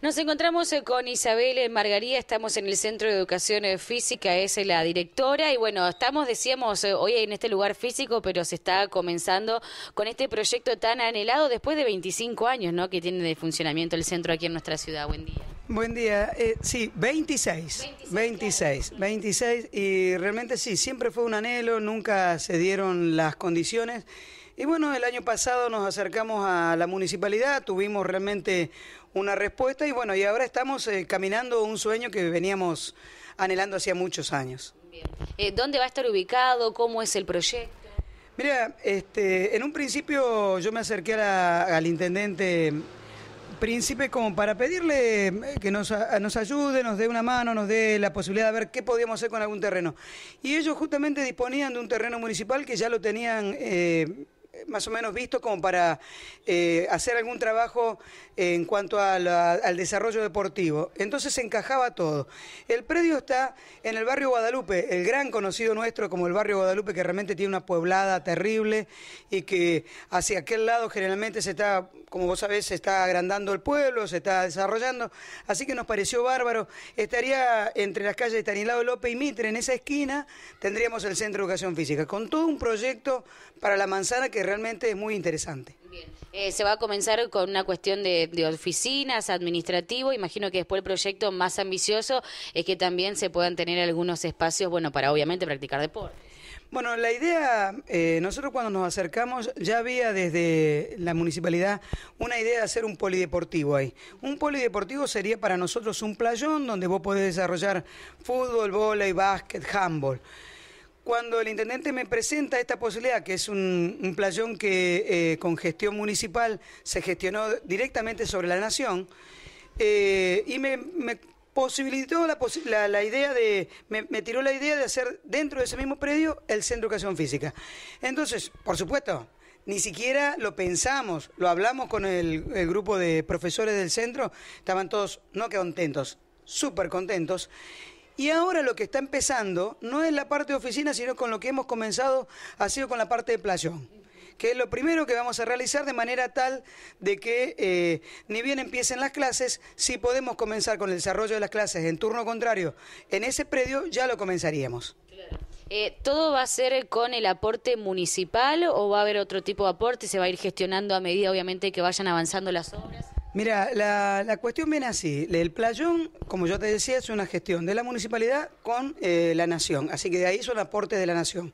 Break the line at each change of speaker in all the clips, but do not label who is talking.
Nos encontramos eh, con Isabel Margaría, estamos en el Centro de Educación eh, Física, es eh, la directora y bueno, estamos, decíamos, hoy en este lugar físico, pero se está comenzando con este proyecto tan anhelado después de 25 años ¿no? que tiene de funcionamiento el centro aquí en nuestra ciudad. Buen día.
Buen día, sí, 26, 26, 26 y realmente sí, siempre fue un anhelo, nunca se dieron las condiciones. Y bueno, el año pasado nos acercamos a la municipalidad, tuvimos realmente una respuesta y bueno, y ahora estamos eh, caminando un sueño que veníamos anhelando hacía muchos años.
Eh, ¿Dónde va a estar ubicado? ¿Cómo es el proyecto?
Mira, este, en un principio yo me acerqué al intendente Príncipe como para pedirle eh, que nos, ayude, nos dé una mano, nos dé la posibilidad de ver qué podíamos hacer con algún terreno. Y ellos justamente disponían de un terreno municipal que ya lo tenían más o menos visto como para eh, hacer algún trabajo en cuanto al desarrollo deportivo. Entonces se encajaba todo. El predio está en el barrio Guadalupe, el gran conocido nuestro como el barrio Guadalupe, que realmente tiene una pueblada terrible y que hacia aquel lado generalmente se está, como vos sabés, se está agrandando el pueblo, se está desarrollando. Así que nos pareció bárbaro. Estaría entre las calles de Tanilado López y Mitre, en esa esquina tendríamos el Centro de Educación Física, con todo un proyecto para la manzana que realmente es muy interesante.
Eh, se va a comenzar con una cuestión de, oficinas, administrativo. Imagino que después el proyecto más ambicioso es que también se puedan tener algunos espacios, bueno, para obviamente practicar deporte.
Bueno, la idea, eh, nosotros cuando nos acercamos ya había desde la municipalidad una idea de hacer un polideportivo ahí. Un polideportivo sería para nosotros un playón donde vos podés desarrollar fútbol, vóley, básquet, handball cuando el intendente me presenta esta posibilidad, que es un, playón que eh, con gestión municipal se gestionó directamente sobre la nación, eh, y me, posibilitó la, idea de, me, tiró la idea de hacer dentro de ese mismo predio el Centro de Educación Física. Entonces, por supuesto, ni siquiera lo pensamos, lo hablamos con el, grupo de profesores del centro, estaban todos no contentos, súper contentos. Y ahora lo que está empezando no es la parte de oficina, sino con lo que hemos comenzado ha sido con la parte de playón que es lo primero que vamos a realizar de manera tal de que eh, ni bien empiecen las clases, si podemos comenzar con el desarrollo de las clases en turno contrario en ese predio, ya lo comenzaríamos.
Eh, ¿Todo va a ser con el aporte municipal o va a haber otro tipo de aporte? ¿Se va a ir gestionando a medida, obviamente, que vayan avanzando las
obras? Mira, la, cuestión viene así. El playón, como yo te decía, es una gestión de la municipalidad con eh, la nación. Así que de ahí son aportes de la nación.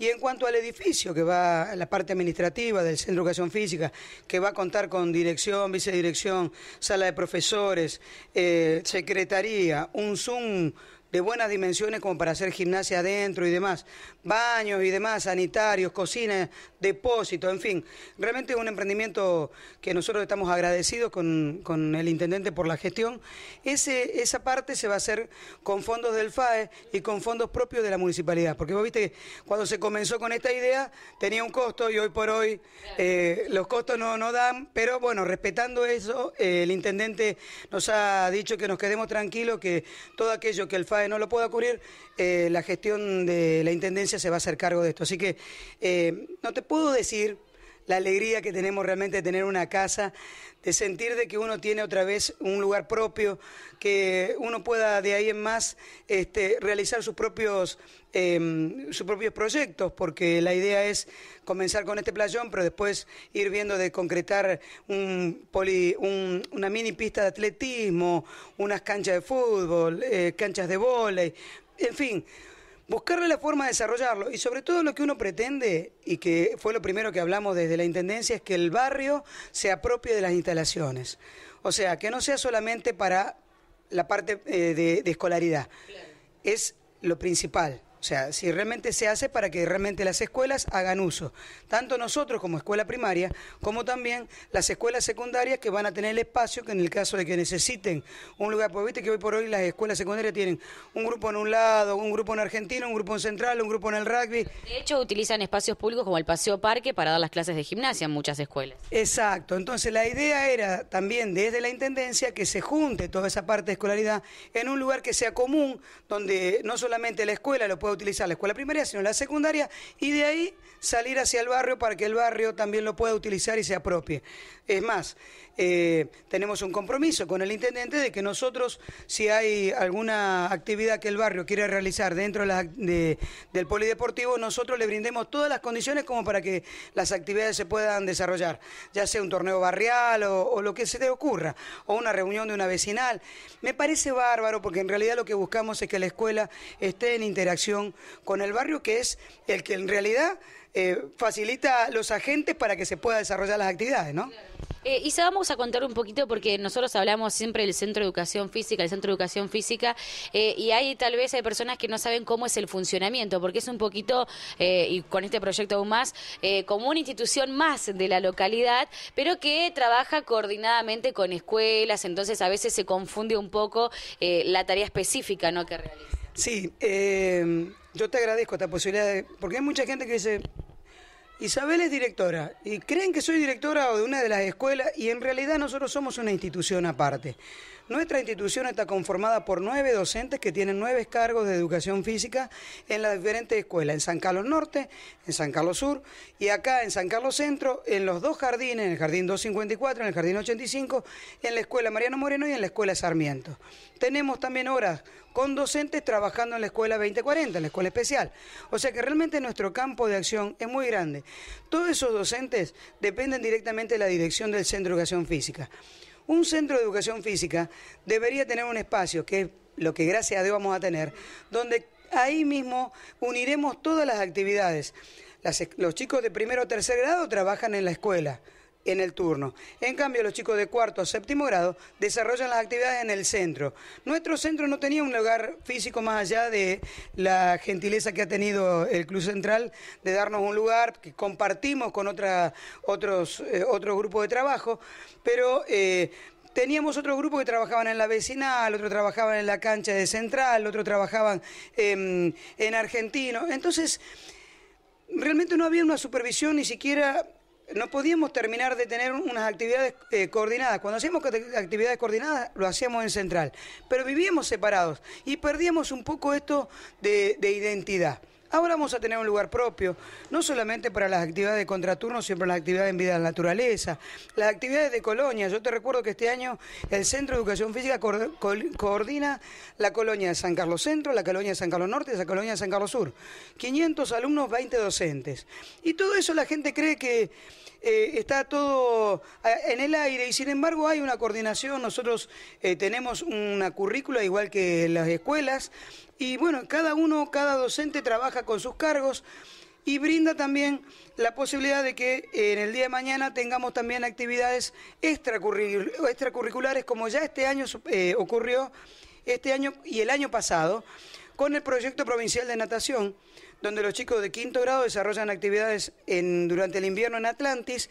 Y en cuanto al edificio, que va a la parte administrativa del Centro de Educación Física, que va a contar con dirección, vicedirección, sala de profesores, eh, secretaría, un Zoom de buenas dimensiones como para hacer gimnasia adentro y demás, baños y demás, sanitarios, cocinas, depósitos, en fin. Realmente es un emprendimiento que nosotros estamos agradecidos con, el intendente por la gestión. Ese, esa parte se va a hacer con fondos del FAE y con fondos propios de la municipalidad, porque vos viste que cuando se comenzó con esta idea tenía un costo y hoy por hoy eh, los costos no, no dan, pero bueno, respetando eso, eh, el intendente nos ha dicho que nos quedemos tranquilos, que todo aquello que el FAE eh, no lo pueda cubrir, eh, la gestión de la Intendencia se va a hacer cargo de esto. Así que eh, no te puedo decir la alegría que tenemos realmente de tener una casa, de sentir de que uno tiene otra vez un lugar propio, que uno pueda de ahí en más este, realizar sus propios, em, sus propios proyectos, porque la idea es comenzar con este playón, pero después ir viendo de concretar un una mini pista de atletismo, unas canchas de fútbol, eh, canchas de vóley, en fin buscarle la forma de desarrollarlo y sobre todo lo que uno pretende y que fue lo primero que hablamos desde la Intendencia es que el barrio sea apropie de las instalaciones. O sea, que no sea solamente para la parte eh, de, escolaridad. Es lo principal. O sea, si realmente se hace para que realmente las escuelas hagan uso, tanto nosotros como escuela primaria, como también las escuelas secundarias que van a tener el espacio que en el caso de que necesiten un lugar, porque viste que hoy por hoy las escuelas secundarias tienen un grupo en un lado, un grupo en Argentina, un grupo en Central, un grupo en el rugby. De
hecho, utilizan espacios públicos como el Paseo Parque para dar las clases de gimnasia en muchas escuelas.
Exacto, entonces la idea era también desde la Intendencia que se junte toda esa parte de escolaridad en un lugar que sea común, donde no solamente la escuela lo puede utilizar la escuela primaria, sino la secundaria, y de ahí salir hacia el barrio para que el barrio también lo pueda utilizar y se apropie. Es más, eh, tenemos un compromiso con el intendente de que nosotros, si hay alguna actividad que el barrio quiere realizar dentro de del polideportivo, nosotros le brindemos todas las condiciones como para que las actividades se puedan desarrollar, ya sea un torneo barrial o lo que se te ocurra, o una reunión de una vecinal. Me parece bárbaro porque en realidad lo que buscamos es que la escuela esté en interacción con el barrio, que es el que en realidad eh, facilita a los agentes para que se pueda desarrollar las actividades, ¿no?
Eh, Isa, vamos a contar un poquito porque nosotros hablamos siempre del Centro de Educación Física, el Centro de Educación Física, eh, y hay tal vez hay personas que no saben cómo es el funcionamiento, porque es un poquito, eh, y con este proyecto aún más, como una institución más de la localidad, pero que trabaja coordinadamente con escuelas, entonces a veces se confunde un poco la tarea específica ¿no?
que realiza. Sí, eh, yo te agradezco esta posibilidad, porque hay mucha gente que dice, Isabel es directora, y creen que soy directora de una de las escuelas, y en realidad nosotros somos una institución aparte. Nuestra institución está conformada por nueve docentes que tienen nueve cargos de educación física en las diferentes escuelas, en San Carlos Norte, en San Carlos Sur y acá en San Carlos Centro, en los dos jardines, en el Jardín 254, en el Jardín 85, en la Escuela Mariano Moreno y en la Escuela Sarmiento. Tenemos también horas con docentes trabajando en la Escuela 2040, en la Escuela Especial. O sea que realmente nuestro campo de acción es muy grande. Todos esos docentes dependen directamente de la dirección del Centro de Educación Física. Un centro de educación física debería tener un espacio, que es lo que gracias a Dios vamos a tener, donde ahí mismo uniremos todas las actividades. los chicos de primero o tercer grado trabajan en la escuela en el turno. En cambio, los chicos de cuarto a séptimo grado desarrollan las actividades en el centro. Nuestro centro no tenía un lugar físico más allá de la gentileza que ha tenido el Club Central de darnos un lugar que compartimos con otra, otros, eh, otros grupos de trabajo, pero... Eh, teníamos otro grupo que trabajaban en la vecinal, otro trabajaban en la cancha de central, otro trabajaban en argentino. Entonces, realmente no había una supervisión ni siquiera no podíamos terminar de tener unas actividades eh, coordinadas. Cuando hacíamos actividades coordinadas, lo hacíamos en central, pero vivíamos separados y perdíamos un poco esto de identidad. Ahora vamos a tener un lugar propio, no solamente para las actividades de contraturno, sino para las actividades en vida de la naturaleza, las actividades de colonia. Yo te recuerdo que este año el Centro de Educación Física coordina la colonia de San Carlos Centro, la colonia de San Carlos Norte y la colonia de San Carlos Sur. 500 alumnos, 20 docentes. Y todo eso la gente cree que eh, está todo eh, en el aire y sin embargo hay una coordinación. Nosotros eh, tenemos una currícula igual que las escuelas, y bueno, cada uno, cada docente trabaja con sus cargos y brinda también la posibilidad de que eh, en el día de mañana tengamos también actividades extracurriculares como ya este año eh, ocurrió, este año y el año pasado, con el proyecto provincial de natación, donde los chicos de quinto grado desarrollan actividades durante el invierno en Atlantis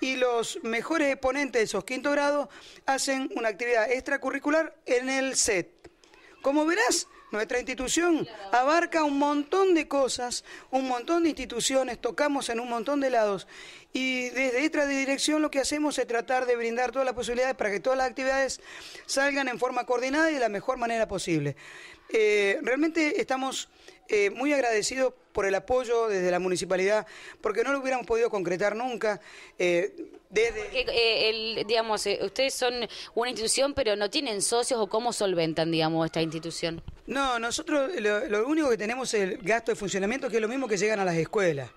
y los mejores exponentes de esos quinto grados hacen una actividad extracurricular en el set. Como verás, nuestra institución abarca un montón de cosas, un montón de instituciones, tocamos en un montón de lados y desde esta dirección lo que hacemos es tratar de brindar todas las posibilidades para que todas las actividades salgan en forma coordinada y de la mejor manera posible. Eh, realmente estamos eh, muy agradecidos por el apoyo desde la municipalidad, porque no lo hubiéramos podido concretar nunca. Eh,
desde... digamos, ustedes son una institución, pero no tienen socios o cómo solventan, digamos, esta institución.
No, nosotros lo, único que tenemos es el gasto de funcionamiento, que es lo mismo que llegan a las escuelas.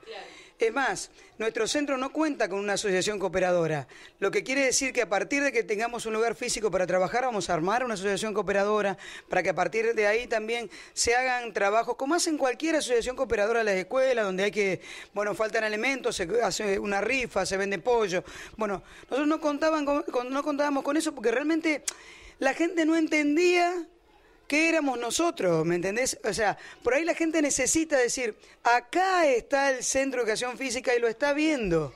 Es más, nuestro centro no cuenta con una asociación cooperadora, lo que quiere decir que a partir de que tengamos un lugar físico para trabajar, vamos a armar una asociación cooperadora, para que a partir de ahí también se hagan trabajos, como hacen cualquier asociación cooperadora en las escuelas, donde hay que, bueno, faltan alimentos, se hace una rifa, se vende pollo. Bueno, nosotros no contábamos con eso porque realmente la gente no entendía ¿Qué éramos nosotros? ¿Me entendés? O sea, por ahí la gente necesita decir, acá está el Centro de Educación Física y lo está viendo.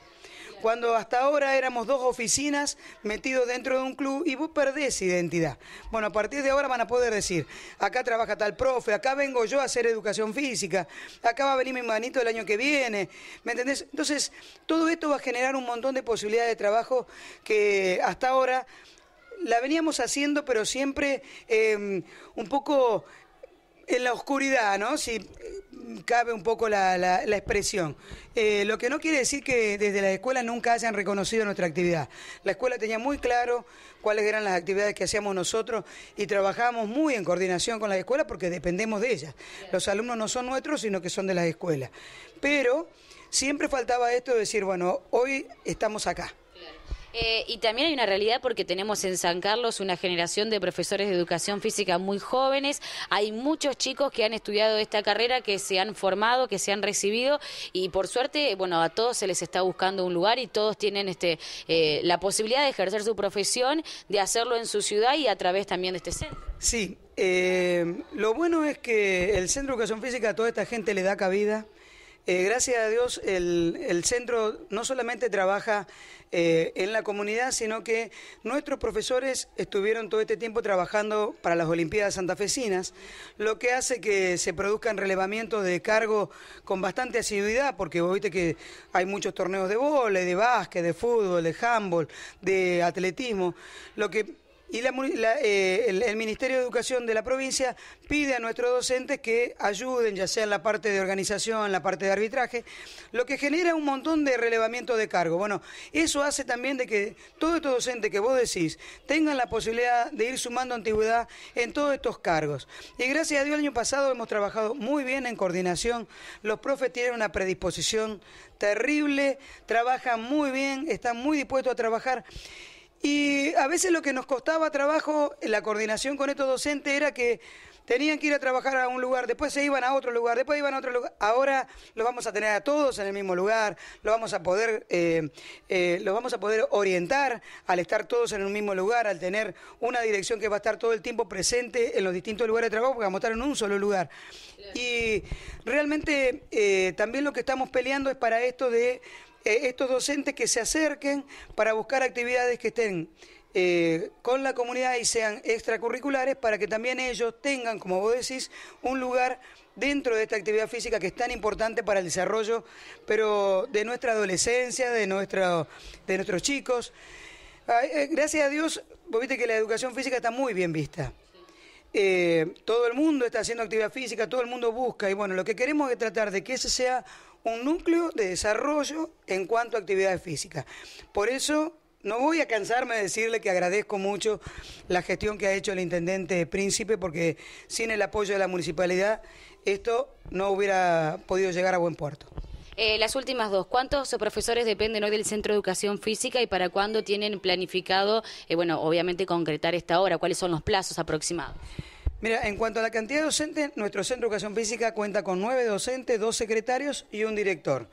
Cuando hasta ahora éramos dos oficinas metidos dentro de un club y vos perdés identidad. Bueno, a partir de ahora van a poder decir, acá trabaja tal profe, acá vengo yo a hacer educación física, acá va a venir mi manito el año que viene, ¿me entendés? Entonces, todo esto va a generar un montón de posibilidades de trabajo que hasta ahora la veníamos haciendo, pero siempre em, un poco en la oscuridad, ¿no? Si eh, cabe un poco la, expresión. Eh, lo que no quiere decir que desde la escuela nunca hayan reconocido nuestra actividad. La escuela tenía muy claro cuáles eran las actividades que hacíamos nosotros y trabajábamos muy en coordinación con la escuela porque dependemos de ella. Los alumnos no son nuestros, sino que son de la escuela. Pero siempre faltaba esto de decir, bueno, hoy estamos acá. Claro.
Eh, y también hay una realidad porque tenemos en San Carlos una generación de profesores de educación física muy jóvenes. Hay muchos chicos que han estudiado esta carrera, que se han formado, que se han recibido y por suerte, bueno, a todos se les está buscando un lugar y todos tienen este eh, la posibilidad de ejercer su profesión, de hacerlo en su ciudad y a través también de este centro.
Sí, eh, lo bueno es que el Centro de Educación Física a toda esta gente le da cabida. Eh, gracias a Dios, el, centro no solamente trabaja eh, en la comunidad, sino que nuestros profesores estuvieron todo este tiempo trabajando para las Olimpiadas Santafesinas, lo que hace que se produzcan relevamientos de cargo con bastante asiduidad, porque viste que hay muchos torneos de vole, de básquet, de fútbol, de handball, de atletismo, lo que y eh, el, Ministerio de Educación de la provincia pide a nuestros docentes que ayuden, ya sea en la parte de organización, en la parte de arbitraje, lo que genera un montón de relevamiento de cargo. Bueno, eso hace también de que todos estos docentes que vos decís tengan la posibilidad de ir sumando antigüedad en todos estos cargos. Y gracias a Dios el año pasado hemos trabajado muy bien en coordinación, los profes tienen una predisposición terrible, trabajan muy bien, están muy dispuestos a trabajar. Y a veces lo que nos costaba trabajo, en la coordinación con estos docentes, era que tenían que ir a trabajar a un lugar, después se iban a otro lugar, después iban a otro lugar. Ahora los vamos a tener a todos en el mismo lugar, lo vamos a poder, eh, eh vamos a poder orientar al estar todos en un mismo lugar, al tener una dirección que va a estar todo el tiempo presente en los distintos lugares de trabajo, porque vamos a estar en un solo lugar. Y realmente eh, también lo que estamos peleando es para esto de eh, estos docentes que se acerquen para buscar actividades que estén eh, con la comunidad y sean extracurriculares para que también ellos tengan, como vos decís, un lugar dentro de esta actividad física que es tan importante para el desarrollo, pero de nuestra adolescencia, de, de nuestros chicos. Ah, eh, gracias a Dios, vos viste que la educación física está muy bien vista. todo el mundo está haciendo actividad física, todo el mundo busca, y bueno, lo que queremos es tratar de que ese sea un núcleo de desarrollo en cuanto a actividades físicas. Por eso no voy a cansarme de decirle que agradezco mucho la gestión que ha hecho el intendente Príncipe, porque sin el apoyo de la municipalidad esto no hubiera podido llegar a buen puerto.
Eh, las últimas dos, ¿cuántos profesores dependen hoy del Centro de Educación Física y para cuándo tienen planificado, eh, bueno, obviamente concretar esta hora? ¿Cuáles son los plazos aproximados?
Mira, en cuanto a la cantidad de docentes, nuestro Centro de Educación Física cuenta con nueve docentes, dos secretarios y un director.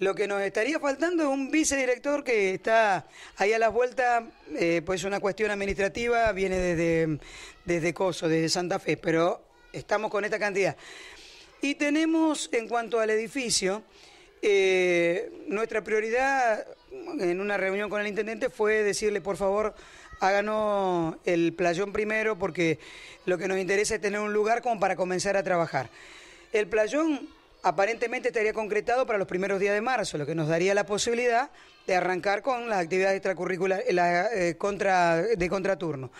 Lo que nos estaría faltando es un vicedirector que está ahí a las vueltas, eh, pues una cuestión administrativa, viene desde, desde Coso, desde Santa Fe, pero estamos con esta cantidad. Y tenemos, en cuanto al edificio, eh, nuestra prioridad en una reunión con el intendente fue decirle, por favor, háganos el playón primero porque lo que nos interesa es tener un lugar como para comenzar a trabajar. El playón aparentemente estaría concretado para los primeros días de marzo, lo que nos daría la posibilidad de arrancar con las actividades extracurriculares la, eh, de contraturno.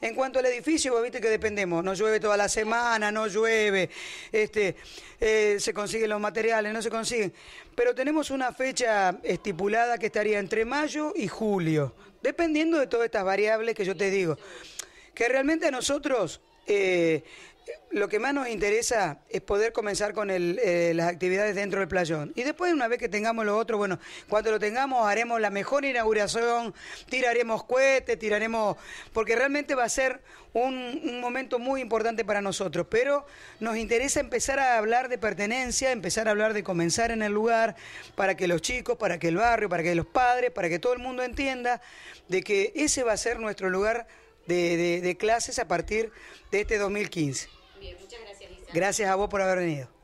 En cuanto al edificio, vos viste que dependemos, no llueve toda la semana, no llueve, este, eh, se consiguen los materiales, no se consiguen, pero tenemos una fecha estipulada que estaría entre mayo y julio, dependiendo de todas estas variables que yo te digo, que realmente nosotros... Eh, lo que más nos interesa es poder comenzar con eh, las actividades dentro del playón. Y después, una vez que tengamos lo otro, bueno, cuando lo tengamos, haremos la mejor inauguración, tiraremos cohetes, tiraremos. porque realmente va a ser un, momento muy importante para nosotros. Pero nos interesa empezar a hablar de pertenencia, empezar a hablar de comenzar en el lugar, para que los chicos, para que el barrio, para que los padres, para que todo el mundo entienda de que ese va a ser nuestro lugar de, de clases a partir de este 2015
gracias,
Gracias a vos por haber venido.